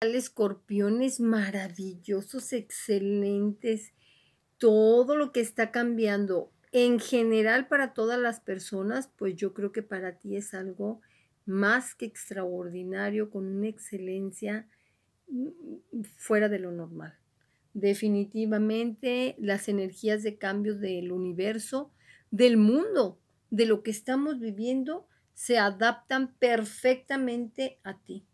escorpiones maravillosos, excelentes, todo lo que está cambiando en general para todas las personas, pues yo creo que para ti es algo más que extraordinario, con una excelencia mm, fuera de lo normal. Definitivamente las energías de cambio del universo, del mundo, de lo que estamos viviendo, se adaptan perfectamente a ti.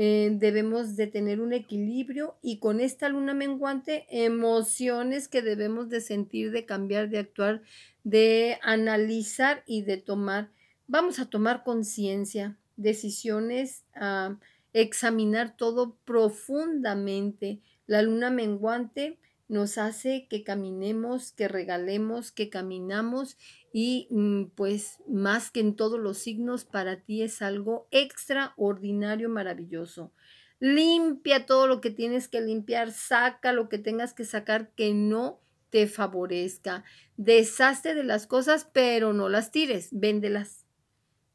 Eh, debemos de tener un equilibrio y con esta luna menguante emociones que debemos de sentir, de cambiar, de actuar, de analizar y de tomar. Vamos a tomar conciencia, decisiones, a ah, examinar todo profundamente. La luna menguante nos hace que caminemos, que regalemos, que caminamos y mm, pues más que en todos los signos para ti es algo extraordinario, maravilloso. Limpia todo lo que tienes que limpiar, saca lo que tengas que sacar que no te favorezca. Deshazte de las cosas, pero no las tires, véndelas.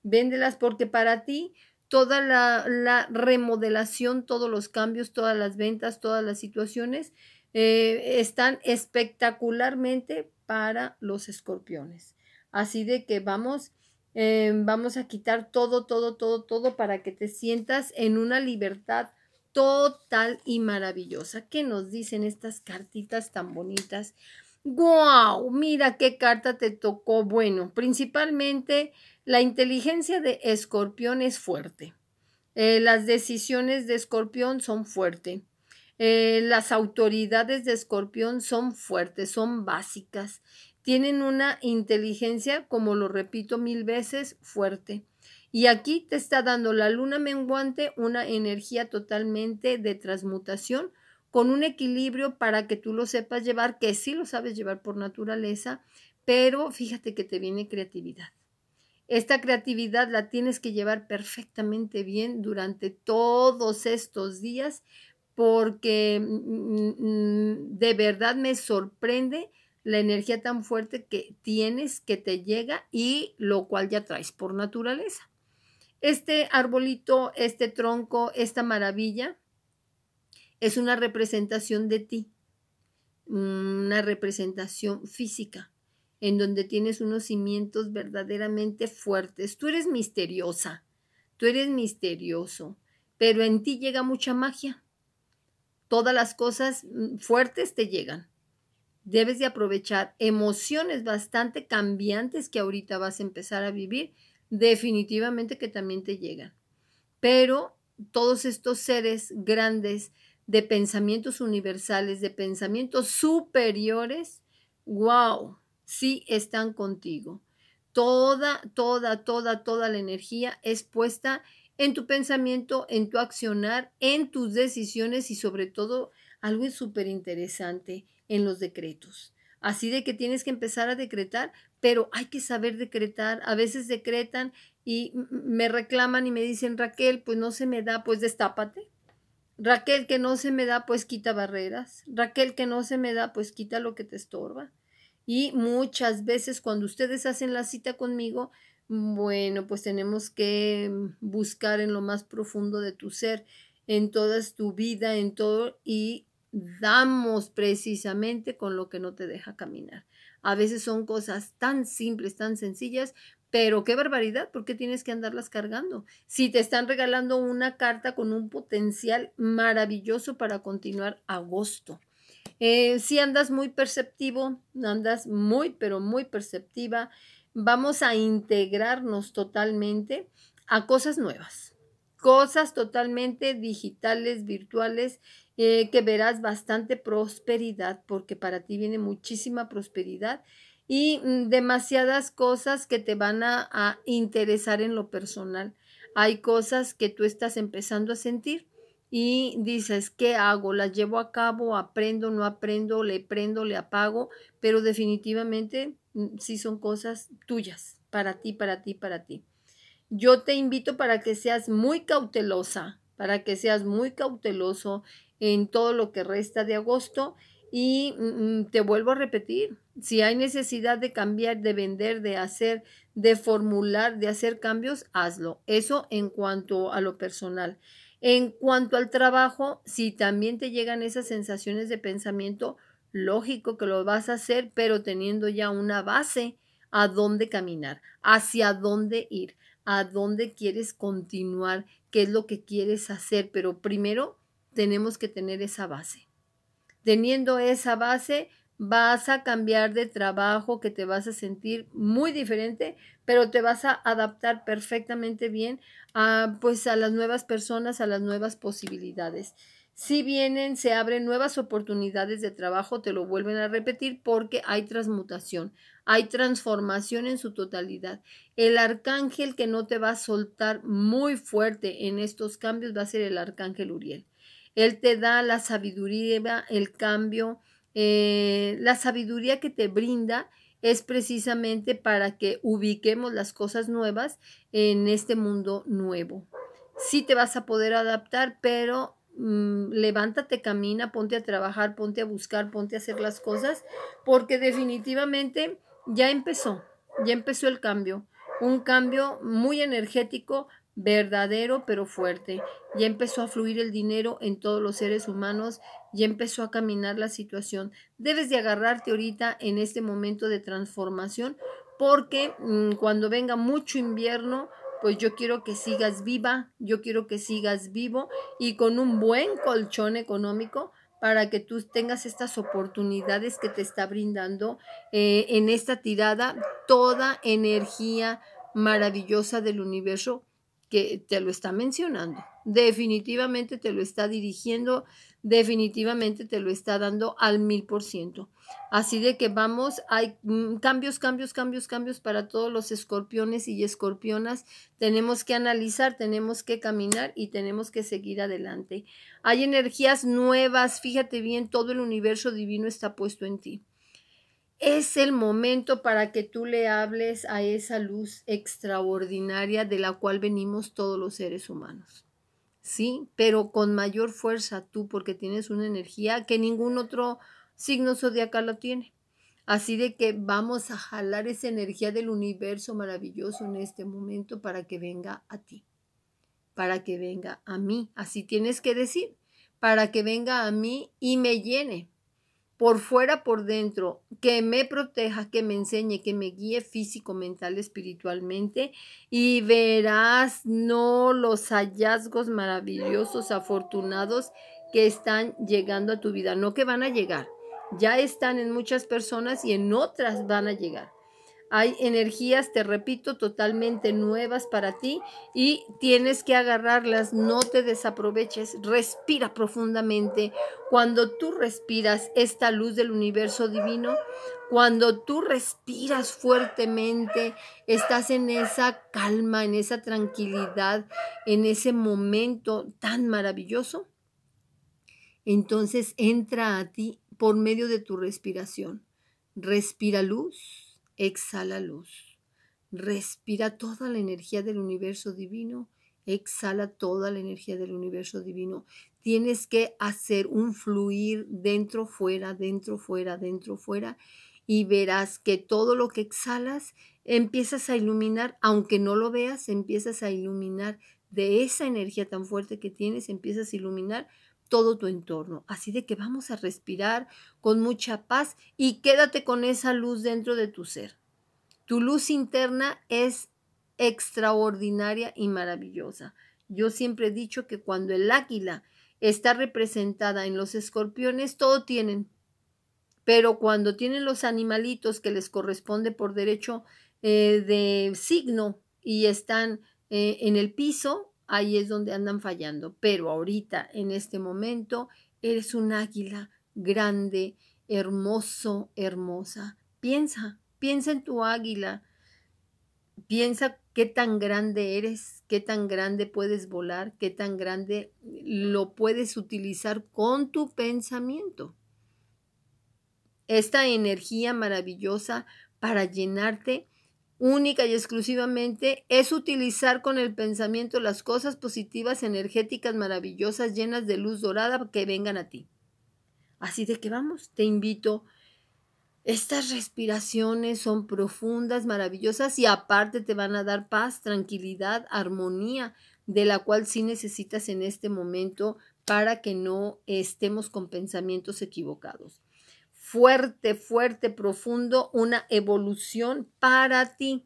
Véndelas porque para ti toda la, la remodelación, todos los cambios, todas las ventas, todas las situaciones eh, están espectacularmente para los escorpiones. Así de que vamos, eh, vamos a quitar todo, todo, todo, todo para que te sientas en una libertad total y maravillosa. ¿Qué nos dicen estas cartitas tan bonitas? ¡Wow! Mira qué carta te tocó. Bueno, principalmente la inteligencia de escorpión es fuerte. Eh, las decisiones de escorpión son fuertes. Eh, las autoridades de Escorpión son fuertes, son básicas, tienen una inteligencia, como lo repito mil veces, fuerte. Y aquí te está dando la luna menguante una energía totalmente de transmutación con un equilibrio para que tú lo sepas llevar, que sí lo sabes llevar por naturaleza, pero fíjate que te viene creatividad. Esta creatividad la tienes que llevar perfectamente bien durante todos estos días porque de verdad me sorprende la energía tan fuerte que tienes, que te llega y lo cual ya traes por naturaleza. Este arbolito, este tronco, esta maravilla es una representación de ti, una representación física, en donde tienes unos cimientos verdaderamente fuertes. Tú eres misteriosa, tú eres misterioso, pero en ti llega mucha magia Todas las cosas mm, fuertes te llegan. Debes de aprovechar emociones bastante cambiantes que ahorita vas a empezar a vivir, definitivamente que también te llegan. Pero todos estos seres grandes de pensamientos universales, de pensamientos superiores, wow, sí están contigo. Toda, toda, toda, toda la energía es puesta en en tu pensamiento, en tu accionar, en tus decisiones y sobre todo algo súper interesante en los decretos. Así de que tienes que empezar a decretar, pero hay que saber decretar. A veces decretan y me reclaman y me dicen, Raquel, pues no se me da, pues destápate. Raquel, que no se me da, pues quita barreras. Raquel, que no se me da, pues quita lo que te estorba. Y muchas veces cuando ustedes hacen la cita conmigo, bueno, pues tenemos que mm, buscar en lo más profundo de tu ser, en toda tu vida, en todo, y damos precisamente con lo que no te deja caminar. A veces son cosas tan simples, tan sencillas, pero qué barbaridad, ¿por qué tienes que andarlas cargando? Si te están regalando una carta con un potencial maravilloso para continuar agosto. Eh, si andas muy perceptivo, andas muy, pero muy perceptiva, vamos a integrarnos totalmente a cosas nuevas, cosas totalmente digitales, virtuales, eh, que verás bastante prosperidad, porque para ti viene muchísima prosperidad y mm, demasiadas cosas que te van a, a interesar en lo personal. Hay cosas que tú estás empezando a sentir y dices, ¿qué hago? ¿Las llevo a cabo? ¿Aprendo? ¿No aprendo? ¿Le prendo? ¿Le apago? Pero definitivamente Mm, si son cosas tuyas, para ti, para ti, para ti. Yo te invito para que seas muy cautelosa, para que seas muy cauteloso en todo lo que resta de agosto y mm, mm, te vuelvo a repetir, si hay necesidad de cambiar, de vender, de hacer, de formular, de hacer cambios, hazlo. Eso en cuanto a lo personal. En cuanto al trabajo, si también te llegan esas sensaciones de pensamiento, Lógico que lo vas a hacer, pero teniendo ya una base a dónde caminar, hacia dónde ir, a dónde quieres continuar, qué es lo que quieres hacer, pero primero tenemos que tener esa base. Teniendo esa base, vas a cambiar de trabajo, que te vas a sentir muy diferente, pero te vas a adaptar perfectamente bien a, pues, a las nuevas personas, a las nuevas posibilidades. Si vienen, se abren nuevas oportunidades de trabajo, te lo vuelven a repetir porque hay transmutación, hay transformación en su totalidad. El arcángel que no te va a soltar muy fuerte en estos cambios va a ser el arcángel Uriel. Él te da la sabiduría, el cambio, eh, la sabiduría que te brinda es precisamente para que ubiquemos las cosas nuevas en este mundo nuevo. Sí te vas a poder adaptar, pero Mm, levántate, camina, ponte a trabajar, ponte a buscar, ponte a hacer las cosas, porque definitivamente ya empezó, ya empezó el cambio, un cambio muy energético, verdadero pero fuerte. Ya empezó a fluir el dinero en todos los seres humanos, ya empezó a caminar la situación. Debes de agarrarte ahorita en este momento de transformación porque mm, cuando venga mucho invierno, pues yo quiero que sigas viva, yo quiero que sigas vivo y con un buen colchón económico para que tú tengas estas oportunidades que te está brindando eh, en esta tirada toda energía maravillosa del universo que te lo está mencionando definitivamente te lo está dirigiendo, definitivamente te lo está dando al mil por ciento. Así de que vamos, hay mm, cambios, cambios, cambios, cambios para todos los escorpiones y escorpionas. Tenemos que analizar, tenemos que caminar y tenemos que seguir adelante. Hay energías nuevas, fíjate bien, todo el universo divino está puesto en ti. Es el momento para que tú le hables a esa luz extraordinaria de la cual venimos todos los seres humanos. ¿sí? Pero con mayor fuerza tú, porque tienes una energía que ningún otro signo zodiacal lo tiene. Así de que vamos a jalar esa energía del universo maravilloso en este momento para que venga a ti, para que venga a mí. Así tienes que decir, para que venga a mí y me llene, por fuera, por dentro, que me proteja, que me enseñe, que me guíe físico, mental, espiritualmente, y verás no los hallazgos maravillosos, afortunados que están llegando a tu vida, no que van a llegar, ya están en muchas personas y en otras van a llegar. Hay energías, te repito, totalmente nuevas para ti y tienes que agarrarlas, no te desaproveches, respira profundamente. Cuando tú respiras esta luz del universo divino, cuando tú respiras fuertemente, estás en esa calma, en esa tranquilidad, en ese momento tan maravilloso, entonces entra a ti por medio de tu respiración. Respira luz, exhala luz. Respira toda la energía del universo divino, exhala toda la energía del universo divino. Tienes que hacer un fluir dentro, fuera, dentro, fuera, dentro, fuera, y verás que todo lo que exhalas empiezas a iluminar, aunque no lo veas, empiezas a iluminar de esa energía tan fuerte que tienes, empiezas a iluminar todo tu entorno. Así de que vamos a respirar con mucha paz y quédate con esa luz dentro de tu ser. Tu luz interna es extraordinaria y maravillosa. Yo siempre he dicho que cuando el águila está representada en los escorpiones, todo tienen. Pero cuando tienen los animalitos que les corresponde por derecho eh, de signo y están eh, en el piso, ahí es donde andan fallando. Pero ahorita, en este momento, eres un águila grande, hermoso, hermosa. Piensa, piensa en tu águila. Piensa qué tan grande eres, qué tan grande puedes volar, qué tan grande lo puedes utilizar con tu pensamiento. Esta energía maravillosa para llenarte única y exclusivamente es utilizar con el pensamiento las cosas positivas, energéticas, maravillosas, llenas de luz dorada que vengan a ti. Así de que vamos, te invito. Estas respiraciones son profundas, maravillosas y aparte te van a dar paz, tranquilidad, armonía, de la cual sí necesitas en este momento para que no estemos con pensamientos equivocados fuerte, fuerte, profundo, una evolución para ti.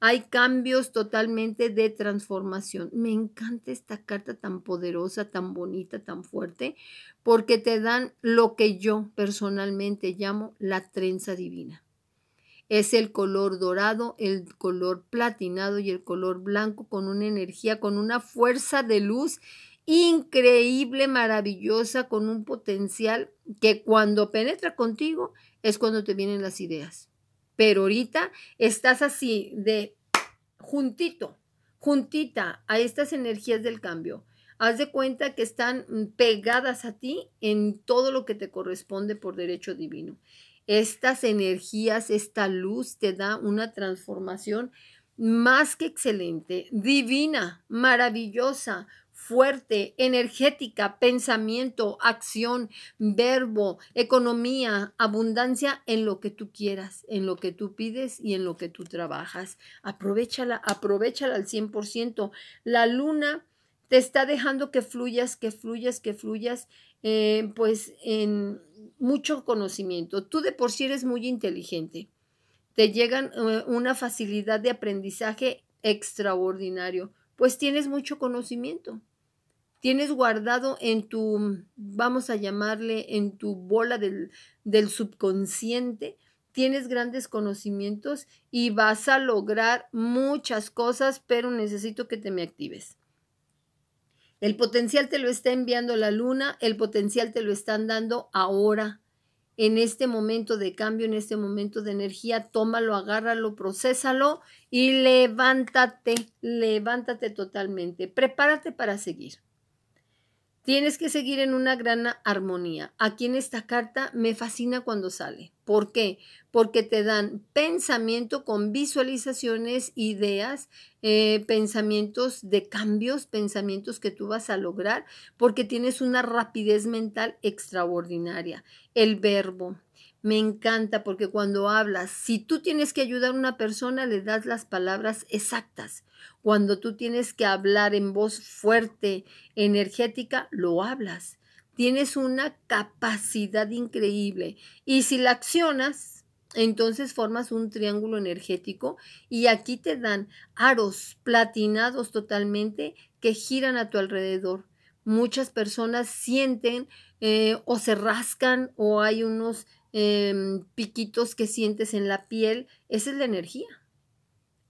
Hay cambios totalmente de transformación. Me encanta esta carta tan poderosa, tan bonita, tan fuerte, porque te dan lo que yo personalmente llamo la trenza divina. Es el color dorado, el color platinado y el color blanco con una energía, con una fuerza de luz increíble, maravillosa, con un potencial que cuando penetra contigo es cuando te vienen las ideas. Pero ahorita estás así de juntito, juntita a estas energías del cambio. Haz de cuenta que están pegadas a ti en todo lo que te corresponde por derecho divino. Estas energías, esta luz te da una transformación más que excelente, divina, maravillosa, fuerte, energética, pensamiento, acción, verbo, economía, abundancia en lo que tú quieras, en lo que tú pides y en lo que tú trabajas. Aprovechala, aprovechala al 100%. La luna te está dejando que fluyas, que fluyas, que fluyas, eh, pues en mucho conocimiento. Tú de por sí eres muy inteligente. Te llegan eh, una facilidad de aprendizaje extraordinario, pues tienes mucho conocimiento tienes guardado en tu, vamos a llamarle, en tu bola del, subconsciente, tienes grandes conocimientos y vas a lograr muchas cosas, pero necesito que te me actives. El potencial te lo está enviando la luna, el potencial te lo están dando ahora, en este momento de cambio, en este momento de energía, tómalo, agárralo, procésalo y levántate, levántate totalmente. Prepárate para seguir. Tienes que seguir en una gran armonía. Aquí en esta carta me fascina cuando sale. ¿Por qué? Porque te dan pensamiento con visualizaciones, ideas, eh, pensamientos de cambios, pensamientos que tú vas a lograr, porque tienes una rapidez mental extraordinaria. El verbo, me encanta porque cuando hablas, si tú tienes que ayudar a una persona, le das las palabras exactas. Cuando tú tienes que hablar en voz fuerte, energética, lo hablas. Tienes una capacidad increíble. Y si la accionas, entonces formas un triángulo energético y aquí te dan aros platinados totalmente que giran a tu alrededor. Muchas personas sienten eh, o se rascan o hay unos Em, piquitos que sientes en la piel, esa es la energía.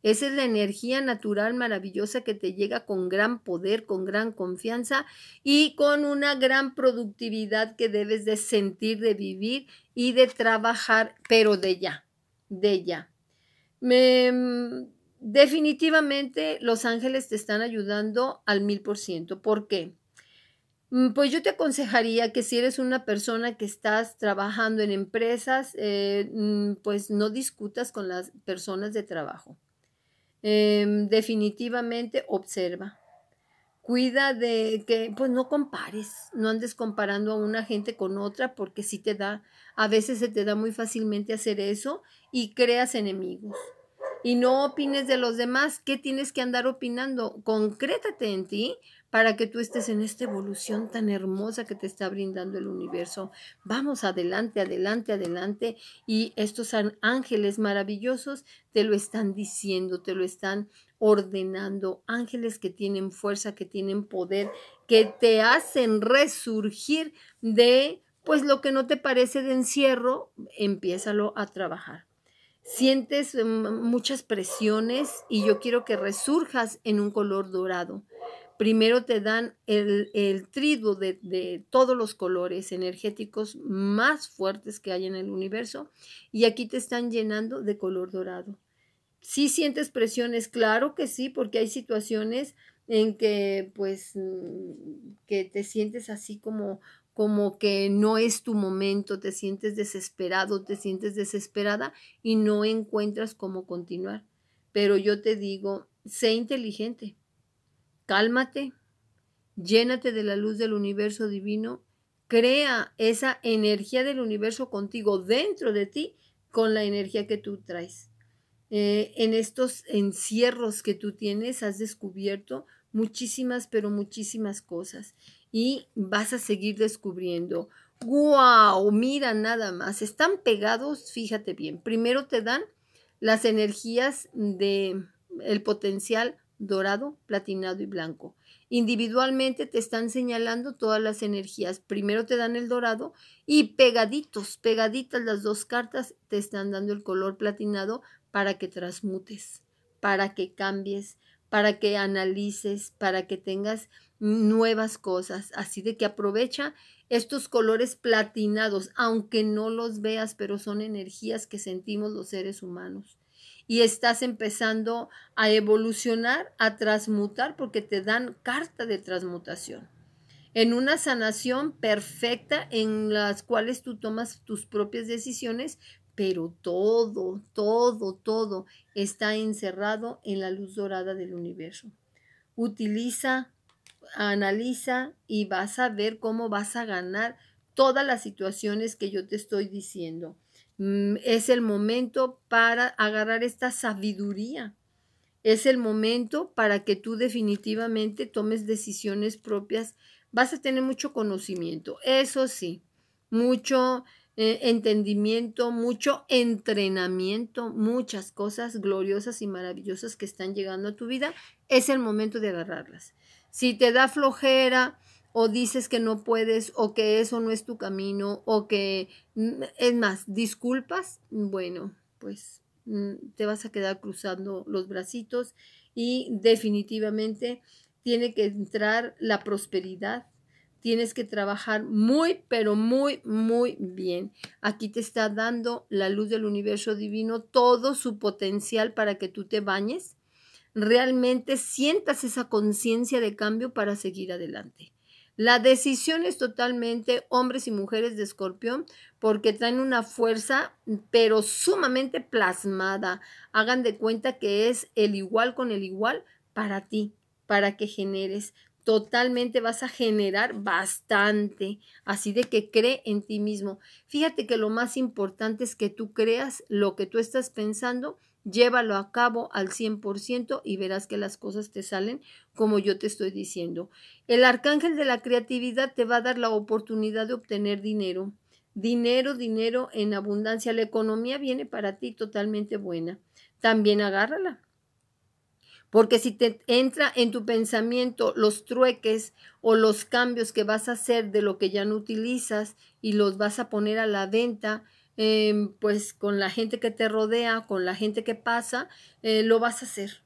Esa es la energía natural maravillosa que te llega con gran poder, con gran confianza y con una gran productividad que debes de sentir, de vivir y de trabajar, pero de ya, de ya. Em, definitivamente los ángeles te están ayudando al mil por ciento. ¿Por qué? Mm, pues yo te aconsejaría que si eres una persona que estás trabajando en empresas, eh, mm, pues no discutas con las personas de trabajo. Em, definitivamente observa. Cuida de que, pues no compares, no andes comparando a una gente con otra porque sí te da, a veces se te da muy fácilmente hacer eso y creas enemigos. Y no opines de los demás, ¿qué tienes que andar opinando? Concrétate en ti, para que tú estés en esta evolución tan hermosa que te está brindando el universo. Vamos adelante, adelante, adelante. Y estos ángeles maravillosos te lo están diciendo, te lo están ordenando. Ángeles que tienen fuerza, que tienen poder, que te hacen resurgir de, pues lo que no te parece de encierro, empiézalo a trabajar sientes mm, muchas presiones y yo quiero que resurjas en un color dorado primero te dan el, el triduo de, todos los colores energéticos más fuertes que hay en el universo y aquí te están llenando de color dorado. Si sientes presiones, claro que sí, porque hay situaciones en que pues mm, que te sientes así como como que no es tu momento, te sientes desesperado, te sientes desesperada y no encuentras cómo continuar. Pero yo te digo, sé inteligente, Cálmate, llénate de la luz del universo divino, crea esa energía del universo contigo dentro de ti con la energía que tú traes. Eh, en estos encierros que tú tienes has descubierto muchísimas, pero muchísimas cosas y vas a seguir descubriendo. ¡Wow! Mira nada más, están pegados, fíjate bien. Primero te dan las energías de el potencial dorado, platinado y blanco. Individualmente te están señalando todas las energías. Primero te dan el dorado y pegaditos, pegaditas las dos cartas, te están dando el color platinado para que transmutes, para que cambies, para que analices, para que tengas nuevas cosas. Así de que aprovecha estos colores platinados, aunque no los veas, pero son energías que sentimos los seres humanos y estás empezando a evolucionar, a transmutar, porque te dan carta de transmutación. En una sanación perfecta en las cuales tú tomas tus propias decisiones, pero todo, todo, todo está encerrado en la luz dorada del universo. Utiliza, analiza y vas a ver cómo vas a ganar todas las situaciones que yo te estoy diciendo. Mm, es el momento para agarrar esta sabiduría. Es el momento para que tú definitivamente tomes decisiones propias. Vas a tener mucho conocimiento, eso sí, mucho eh, entendimiento, mucho entrenamiento, muchas cosas gloriosas y maravillosas que están llegando a tu vida. Es el momento de agarrarlas. Si te da flojera, o dices que no puedes o que eso no es tu camino o que mm, es más, disculpas, bueno, pues mm, te vas a quedar cruzando los bracitos y definitivamente tiene que entrar la prosperidad. Tienes que trabajar muy, pero muy, muy bien. Aquí te está dando la luz del universo divino todo su potencial para que tú te bañes, realmente sientas esa conciencia de cambio para seguir adelante. La decisión es totalmente hombres y mujeres de escorpión porque traen una fuerza pero sumamente plasmada. Hagan de cuenta que es el igual con el igual para ti, para que generes. Totalmente vas a generar bastante. Así de que cree en ti mismo. Fíjate que lo más importante es que tú creas lo que tú estás pensando llévalo a cabo al 100% y verás que las cosas te salen como yo te estoy diciendo. El arcángel de la creatividad te va a dar la oportunidad de obtener dinero. Dinero, dinero en abundancia. La economía viene para ti totalmente buena. También agárrala. Porque si te entra en tu pensamiento los trueques o los cambios que vas a hacer de lo que ya no utilizas y los vas a poner a la venta, Em, pues con la gente que te rodea, con la gente que pasa, eh, lo vas a hacer.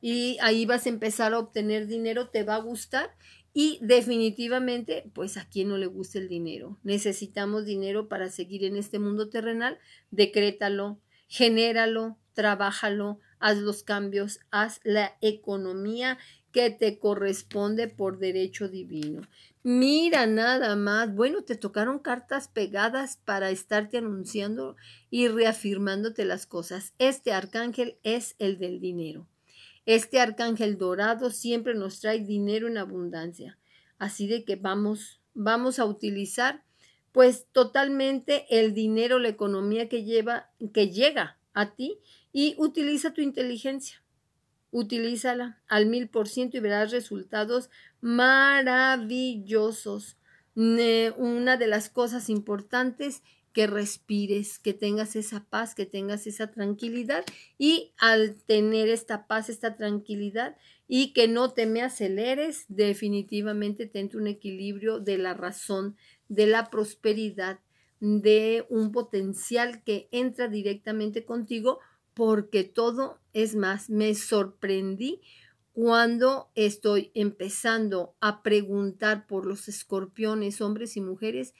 Y ahí vas a empezar a obtener dinero, te va a gustar y definitivamente, pues a quien no le gusta el dinero. Necesitamos dinero para seguir en este mundo terrenal, decrétalo, genéralo, trabájalo, haz los cambios, haz la economía que te corresponde por derecho divino. Mira nada más, bueno, te tocaron cartas pegadas para estarte anunciando y reafirmándote las cosas. Este arcángel es el del dinero. Este arcángel dorado siempre nos trae dinero en abundancia. Así de que vamos, vamos a utilizar pues totalmente el dinero, la economía que lleva, que llega a ti y utiliza tu inteligencia. Utilízala al mil por ciento y verás resultados maravillosos. Una de las cosas importantes que respires, que tengas esa paz, que tengas esa tranquilidad y al tener esta paz, esta tranquilidad y que no te me aceleres, definitivamente tengo un equilibrio de la razón, de la prosperidad, de un potencial que entra directamente contigo porque todo es más. Me sorprendí cuando estoy empezando a preguntar por los escorpiones, hombres y mujeres,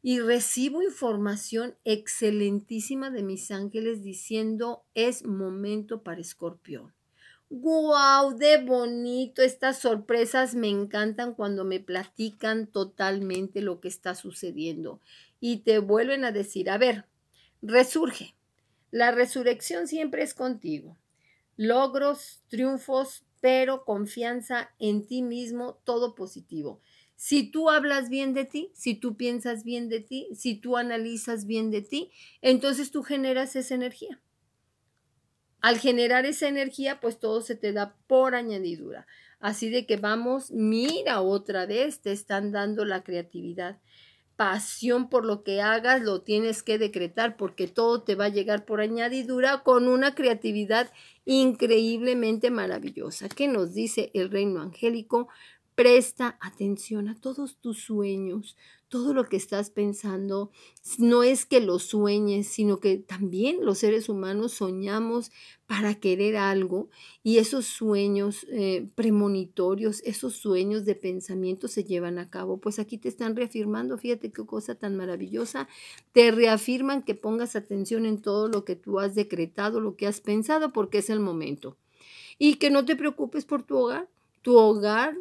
y recibo información excelentísima de mis ángeles diciendo es momento para escorpión. ¡Guau! ¡De bonito! Estas sorpresas me encantan cuando me platican totalmente lo que está sucediendo y te vuelven a decir, a ver, resurge. La resurrección siempre es contigo. Logros, triunfos, pero confianza en ti mismo, todo positivo. Si tú hablas bien de ti, si tú piensas bien de ti, si tú analizas bien de ti, entonces tú generas esa energía. Al generar esa energía, pues todo se te da por añadidura. Así de que vamos, mira otra vez, te están dando la creatividad pasión por lo que hagas, lo tienes que decretar porque todo te va a llegar por añadidura con una creatividad increíblemente maravillosa. ¿Qué nos dice el reino angélico? Presta atención a todos tus sueños, todo lo que estás pensando. No es que lo sueñes, sino que también los seres humanos soñamos para querer algo y esos sueños eh, premonitorios, esos sueños de pensamiento se llevan a cabo. Pues aquí te están reafirmando, fíjate qué cosa tan maravillosa. Te reafirman que pongas atención en todo lo que tú has decretado, lo que has pensado, porque es el momento. Y que no te preocupes por tu hogar. Tu hogar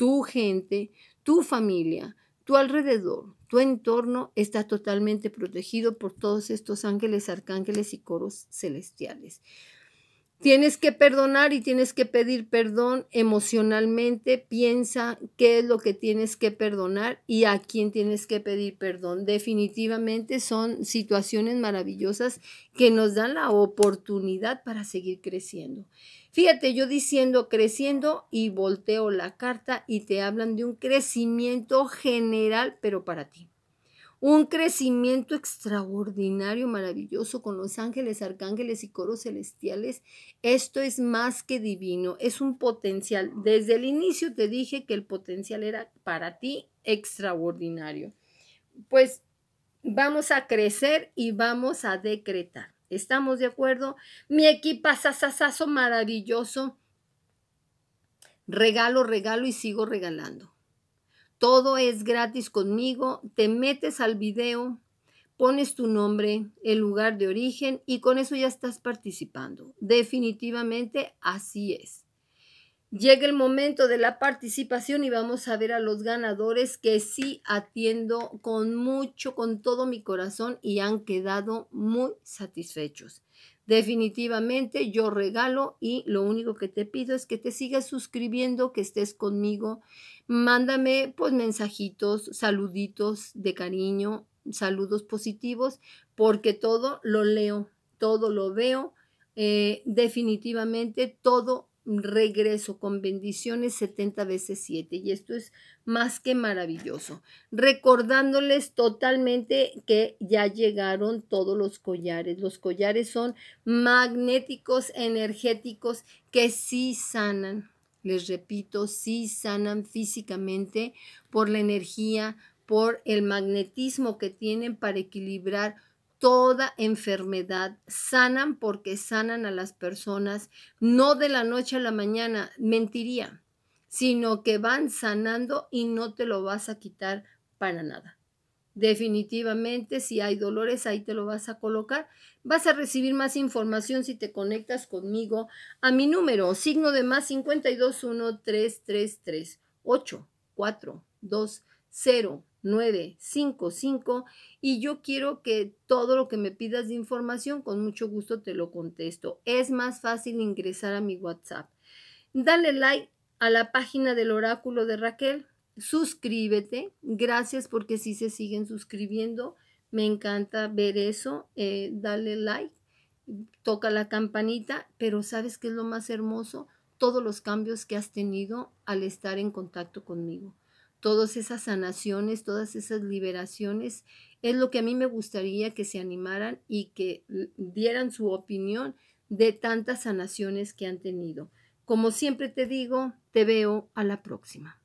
tu gente, tu familia, tu alrededor, tu entorno está totalmente protegido por todos estos ángeles, arcángeles y coros celestiales. Tienes que perdonar y tienes que pedir perdón emocionalmente. Piensa qué es lo que tienes que perdonar y a quién tienes que pedir perdón. Definitivamente son situaciones maravillosas que nos dan la oportunidad para seguir creciendo. Fíjate, yo diciendo creciendo y volteo la carta y te hablan de un crecimiento general, pero para ti un crecimiento extraordinario, maravilloso con los ángeles, arcángeles y coros celestiales. Esto es más que divino, es un potencial. Desde el inicio te dije que el potencial era para ti extraordinario. Pues vamos a crecer y vamos a decretar. ¿Estamos de acuerdo? Mi sasasaso, maravilloso. Regalo, regalo y sigo regalando. Todo es gratis conmigo, te metes al video, pones tu nombre, el lugar de origen y con eso ya estás participando. Definitivamente así es. Llega el momento de la participación y vamos a ver a los ganadores que sí atiendo con mucho, con todo mi corazón y han quedado muy satisfechos. Definitivamente yo regalo y lo único que te pido es que te sigas suscribiendo, que estés conmigo. Mándame pues mensajitos, saluditos de cariño, saludos positivos, porque todo lo leo, todo lo veo. Eh, definitivamente todo regreso con bendiciones 70 veces 7 y esto es más que maravilloso. Recordándoles totalmente que ya llegaron todos los collares. Los collares son magnéticos, energéticos que sí sanan. Les repito, sí sanan físicamente por la energía, por el magnetismo que tienen para equilibrar toda enfermedad, sanan porque sanan a las personas, no de la noche a la mañana, mentiría, sino que van sanando y no te lo vas a quitar para nada. Definitivamente, si hay dolores, ahí te lo vas a colocar. Vas a recibir más información si te conectas conmigo a mi número, signo de más 521 333 955 y yo quiero que todo lo que me pidas de información con mucho gusto te lo contesto. Es más fácil ingresar a mi WhatsApp. Dale like a la página del oráculo de Raquel, suscríbete, gracias porque si se siguen suscribiendo, me encanta ver eso, eh, dale like, toca la campanita, pero ¿sabes qué es lo más hermoso? Todos los cambios que has tenido al estar en contacto conmigo todas esas sanaciones, todas esas liberaciones, es lo que a mí me gustaría que se animaran y que dieran su opinión de tantas sanaciones que han tenido. Como siempre te digo, te veo a la próxima.